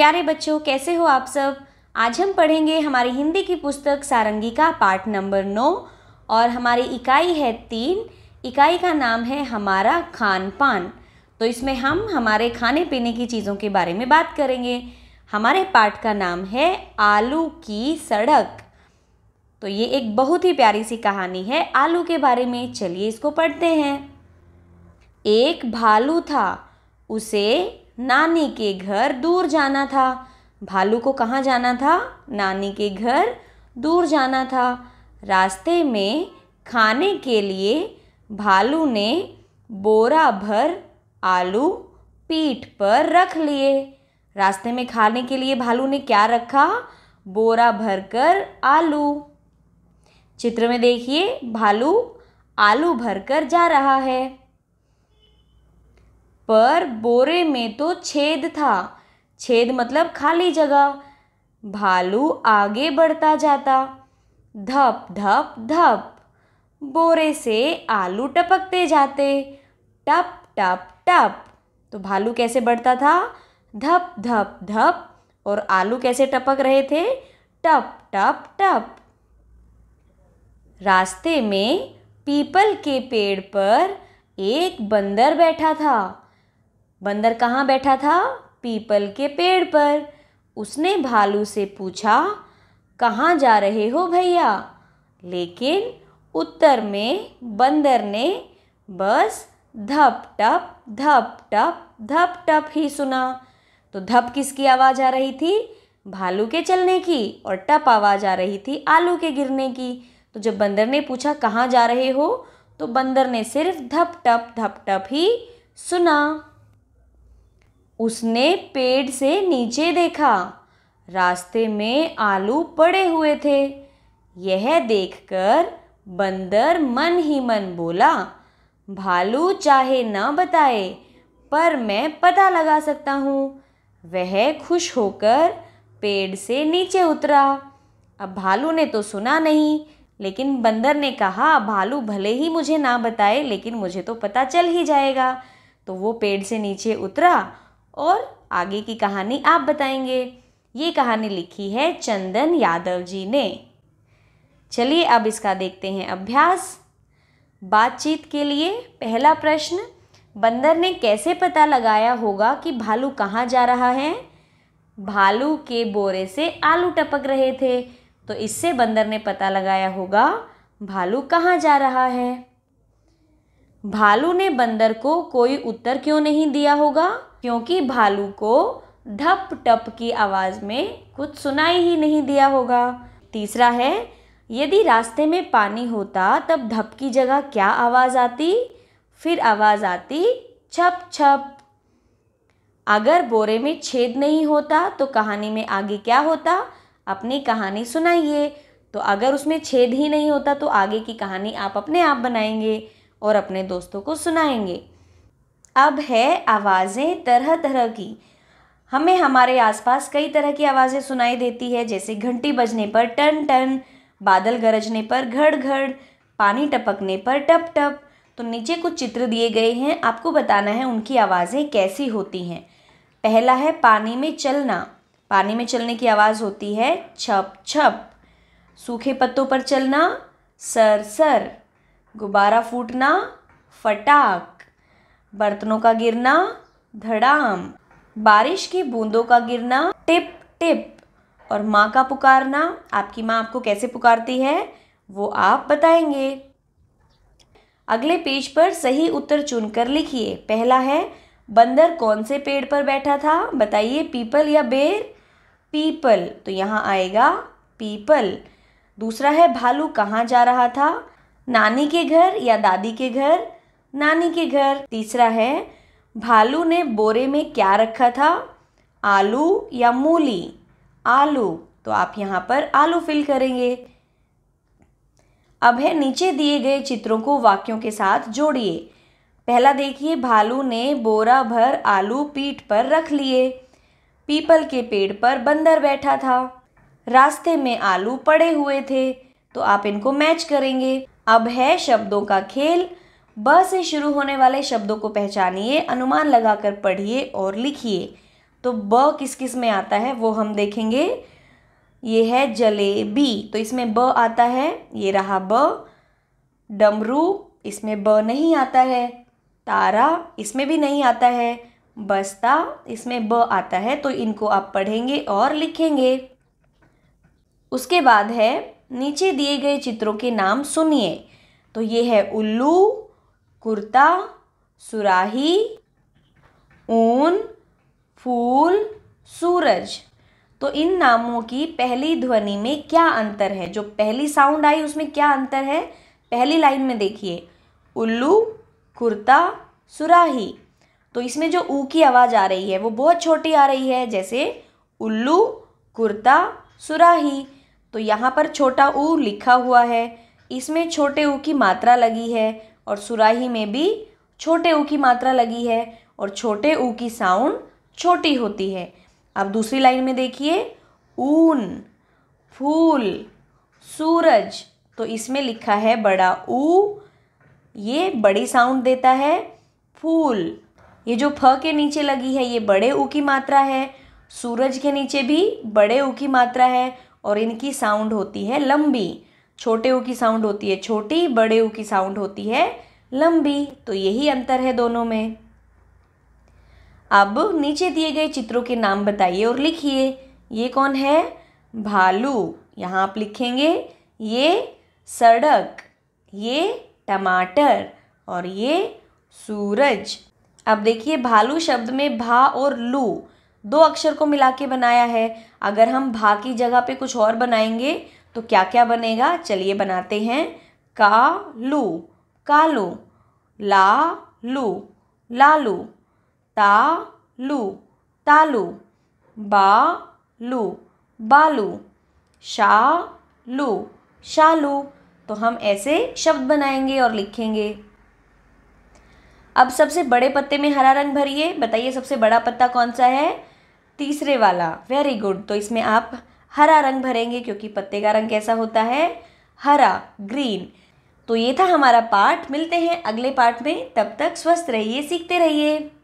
प्यारे बच्चों कैसे हो आप सब आज हम पढ़ेंगे हमारी हिंदी की पुस्तक सारंगी का पार्ट नंबर नौ और हमारी इकाई है तीन इकाई का नाम है हमारा खान पान तो इसमें हम हमारे खाने पीने की चीज़ों के बारे में बात करेंगे हमारे पाठ का नाम है आलू की सड़क तो ये एक बहुत ही प्यारी सी कहानी है आलू के बारे में चलिए इसको पढ़ते हैं एक भालू था उसे नानी के घर दूर जाना था भालू को कहाँ जाना था नानी के घर दूर जाना था रास्ते में खाने के लिए भालू ने बोरा भर आलू पीठ पर रख लिए रास्ते में खाने के लिए भालू ने क्या रखा बोरा भरकर आलू चित्र में देखिए भालू आलू भरकर जा रहा है पर बोरे में तो छेद था छेद मतलब खाली जगह भालू आगे बढ़ता जाता धप धप धप बोरे से आलू टपकते जाते टप टप टप तो भालू कैसे बढ़ता था धप धप धप और आलू कैसे टपक रहे थे टप टप टप रास्ते में पीपल के पेड़ पर एक बंदर बैठा था बंदर कहाँ बैठा था पीपल के पेड़ पर उसने भालू से पूछा कहाँ जा रहे हो भैया लेकिन उत्तर में बंदर ने बस धप टप धप टप धप टप ही सुना तो धप किसकी आवाज़ आ रही थी भालू के चलने की और टप आवाज़ आ रही थी आलू के गिरने की तो जब बंदर ने पूछा कहाँ जा रहे हो तो बंदर ने सिर्फ धप टप धप टप ही सुना उसने पेड़ से नीचे देखा रास्ते में आलू पड़े हुए थे यह देखकर बंदर मन ही मन बोला भालू चाहे न बताए पर मैं पता लगा सकता हूँ वह खुश होकर पेड़ से नीचे उतरा अब भालू ने तो सुना नहीं लेकिन बंदर ने कहा भालू भले ही मुझे ना बताए लेकिन मुझे तो पता चल ही जाएगा तो वो पेड़ से नीचे उतरा और आगे की कहानी आप बताएंगे ये कहानी लिखी है चंदन यादव जी ने चलिए अब इसका देखते हैं अभ्यास बातचीत के लिए पहला प्रश्न बंदर ने कैसे पता लगाया होगा कि भालू कहाँ जा रहा है भालू के बोरे से आलू टपक रहे थे तो इससे बंदर ने पता लगाया होगा भालू कहाँ जा रहा है भालू ने बंदर को कोई उत्तर क्यों नहीं दिया होगा क्योंकि भालू को धप टप की आवाज़ में कुछ सुनाई ही नहीं दिया होगा तीसरा है यदि रास्ते में पानी होता तब धप की जगह क्या आवाज़ आती फिर आवाज़ आती छप छप अगर बोरे में छेद नहीं होता तो कहानी में आगे क्या होता अपनी कहानी सुनाइए तो अगर उसमें छेद ही नहीं होता तो आगे की कहानी आप अपने आप बनाएंगे और अपने दोस्तों को सुनाएंगे अब है आवाज़ें तरह तरह की हमें हमारे आसपास कई तरह की आवाज़ें सुनाई देती है जैसे घंटी बजने पर टन टन बादल गरजने पर घड़ घड़ पानी टपकने पर टप टप तो नीचे कुछ चित्र दिए गए हैं आपको बताना है उनकी आवाज़ें कैसी होती हैं पहला है पानी में चलना पानी में चलने की आवाज़ होती है छप छप सूखे पत्तों पर चलना सर सर गुब्बारा फूटना फटाक बर्तनों का गिरना धड़ाम बारिश की बूंदों का गिरना टिप टिप और माँ का पुकारना आपकी माँ आपको कैसे पुकारती है वो आप बताएंगे अगले पेज पर सही उत्तर चुनकर लिखिए पहला है बंदर कौन से पेड़ पर बैठा था बताइए पीपल या बेर पीपल तो यहाँ आएगा पीपल दूसरा है भालू कहाँ जा रहा था नानी के घर या दादी के घर नानी के घर तीसरा है भालू ने बोरे में क्या रखा था आलू या मूली आलू तो आप यहाँ पर आलू फिल करेंगे अब है नीचे दिए गए चित्रों को वाक्यों के साथ जोड़िए पहला देखिए भालू ने बोरा भर आलू पीठ पर रख लिए पीपल के पेड़ पर बंदर बैठा था रास्ते में आलू पड़े हुए थे तो आप इनको मैच करेंगे अब है शब्दों का खेल ब से शुरू होने वाले शब्दों को पहचानिए अनुमान लगाकर पढ़िए और लिखिए तो ब किस किस में आता है वो हम देखेंगे ये है जलेबी तो इसमें ब आता है ये रहा ब डमरू इसमें ब नहीं आता है तारा इसमें भी नहीं आता है बस्ता इसमें ब आता है तो इनको आप पढ़ेंगे और लिखेंगे उसके बाद है नीचे दिए गए चित्रों के नाम सुनिए तो ये है उल्लू कुर्ता सुराही ऊन फूल सूरज तो इन नामों की पहली ध्वनि में क्या अंतर है जो पहली साउंड आई उसमें क्या अंतर है पहली लाइन में देखिए उल्लू कुर्ता सुराही तो इसमें जो ऊ की आवाज़ आ रही है वो बहुत छोटी आ रही है जैसे उल्लू कुर्ता सुराही तो यहाँ पर छोटा ऊ लिखा हुआ है इसमें छोटे ऊ की मात्रा लगी है और सुराही में भी छोटे ऊ की मात्रा लगी है और छोटे ऊ की साउंड छोटी होती है आप दूसरी लाइन में देखिए ऊन फूल सूरज तो इसमें लिखा है बड़ा ऊ ये बड़ी साउंड देता है फूल ये जो फ के नीचे लगी है ये बड़े ऊ की मात्रा है सूरज के नीचे भी बड़े ऊ की मात्रा है और इनकी साउंड होती है लंबी छोटे ऊ की साउंड होती है छोटी बड़े ऊ की साउंड होती है लंबी तो यही अंतर है दोनों में अब नीचे दिए गए चित्रों के नाम बताइए और लिखिए ये कौन है भालू यहाँ आप लिखेंगे ये सड़क ये टमाटर और ये सूरज अब देखिए भालू शब्द में भा और लू दो अक्षर को मिला के बनाया है अगर हम भा की जगह पे कुछ और बनाएंगे तो क्या क्या बनेगा चलिए बनाते हैं का लू कालू लू लालू ता लू तालू लू बालू शा लू शालू तो हम ऐसे शब्द बनाएंगे और लिखेंगे अब सबसे बड़े पत्ते में हरा रंग भरिए बताइए सबसे बड़ा पत्ता कौन सा है तीसरे वाला वेरी गुड तो इसमें आप हरा रंग भरेंगे क्योंकि पत्ते का रंग कैसा होता है हरा ग्रीन तो ये था हमारा पार्ट मिलते हैं अगले पार्ट में तब तक स्वस्थ रहिए सीखते रहिए